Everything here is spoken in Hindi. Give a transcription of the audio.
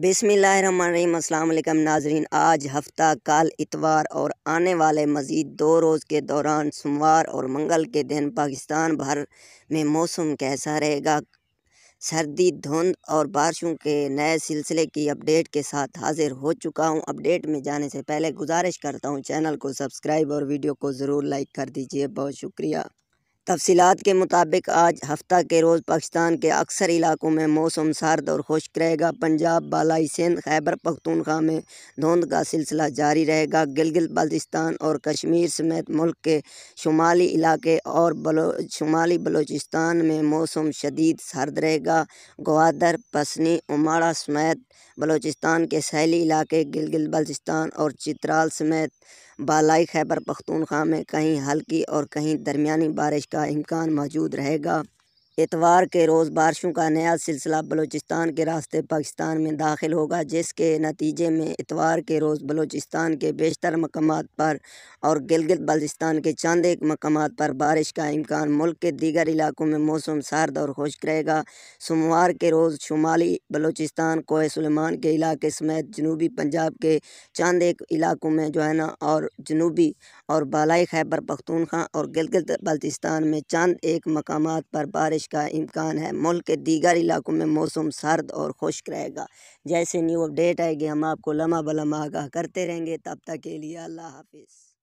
बिसमीम नाजरीन आज हफ्ता कल इतवार और आने वाले मज़ीद दो रोज़ के दौरान सोमवार और मंगल के दिन पाकिस्तान भर में मौसम कैसा रहेगा सर्दी धुंध और बारिशों के नए सिलसिले की अपडेट के साथ हाजिर हो चुका हूं अपडेट में जाने से पहले गुजारिश करता हूं चैनल को सब्सक्राइब और वीडियो को ज़रूर लाइक कर दीजिए बहुत शुक्रिया तफसीत के मुताबिक आज हफ्ता के रोज़ पाकिस्तान के अक्सर इलाकों में मौसम सर्द और खुश्क रहेगा पंजाब बालाई सिंध खैबर पख्तूनखा में धुंध का सिलसिला जारी रहेगा गिलगित बल्तिस्तान और कश्मीर समेत मुल्क के शुमाली इलाके और बलो शुमाली बलोचिस्तान में मौसम शदीद सर्द रहेगा ग्वादर पसनी उमाड़ा समेत बलोचिस्तान के सहली इलाके गिलगित बल्तिस्तान और चित्राल समेत बालाइक खैबर पख्तूनख्वा में कहीं हल्की और कहीं दरमिया बारिश का इम्कान मौजूद रहेगा इतवार के रोज़ बारिशों का नया सिलसिला बलूचिस्तान के रास्ते पाकिस्तान में दाखिल होगा जिसके नतीजे में इतवार के रोज़ बलूचिस्तान के बेशतर मकाम पर और गिलगित बल्चिस्तान के चंद एक मकाम पर बारिश का इम्कान मुल्क के दीगर इलाकों में मौसम सर्द और खुश्क रहेगा सोमवार के रोज़ शुमाली बलूचिस्तान कोह सलेमान के इलाके समेत जनूबी पंजाब के चंद एक इलाकों में जो है ना और जनूबी और बालाई खैबर पख्तूनखा और गिलगित बल्चिस्तान में चंद एक मकाम पर बारिश बारिश का इम्कान है मुल्क के दीगर इलाकों में मौसम सर्द और खुश्क रहेगा जैसे न्यू अपडेट आएगी हम आपको लम्हा बलम आगाह करते रहेंगे तब तक के लिए अल्लाह हाफिज़